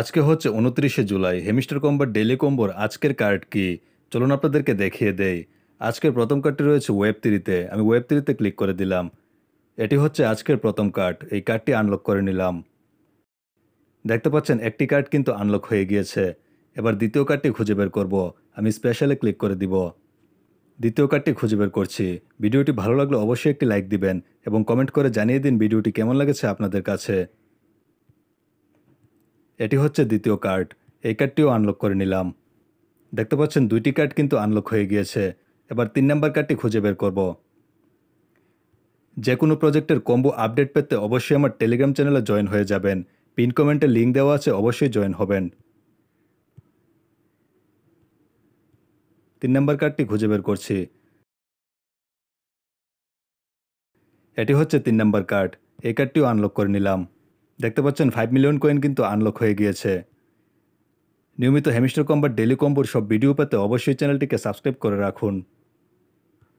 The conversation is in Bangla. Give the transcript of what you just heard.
আজকে হচ্ছে উনত্রিশে জুলাই হেমিস্টার কম্বার ডেলি কম্বর আজকের কার্ড কি চলুন আপনাদেরকে দেখিয়ে দেই আজকের প্রথম কার্ডটি রয়েছে ওয়েব থ্রিতে আমি ওয়েব থ্রিতে ক্লিক করে দিলাম এটি হচ্ছে আজকের প্রথম কার্ড এই কার্ডটি আনলক করে নিলাম দেখতে পাচ্ছেন একটি কার্ড কিন্তু আনলক হয়ে গিয়েছে এবার দ্বিতীয় কার্ডটি খুঁজে বের করব আমি স্পেশালে ক্লিক করে দিব দ্বিতীয় কার্ডটি খুঁজে বের করছি ভিডিওটি ভালো লাগলে অবশ্যই একটি লাইক দিবেন এবং কমেন্ট করে জানিয়ে দিন ভিডিওটি কেমন লেগেছে আপনাদের কাছে এটি হচ্ছে দ্বিতীয় কার্ড এই কার্ডটিও আনলক করে নিলাম দেখতে পাচ্ছেন দুইটি কার্ড কিন্তু আনলক হয়ে গিয়েছে এবার তিন নাম্বার কার্ডটি খুঁজে বের করব যে কোনো প্রজেক্টের কম্বো আপডেট পেতে অবশ্যই আমার টেলিগ্রাম চ্যানেলে জয়েন হয়ে যাবেন পিন কমেন্টে লিঙ্ক দেওয়া আছে অবশ্যই জয়েন হবেন তিন নাম্বার কার্ডটি খুঁজে বের করছি এটি হচ্ছে তিন নাম্বার কার্ড এই কার্ডটিও আনলক করে নিলাম দেখতে পাচ্ছেন ফাইভ মিলিয়ন কয়েন কিন্তু আনলক হয়ে গিয়েছে নিয়মিত হেমিস্টার কম্বার ডেলি কম্বোর সব ভিডিও পেতে অবশ্যই চ্যানেলটিকে সাবস্ক্রাইব করে রাখুন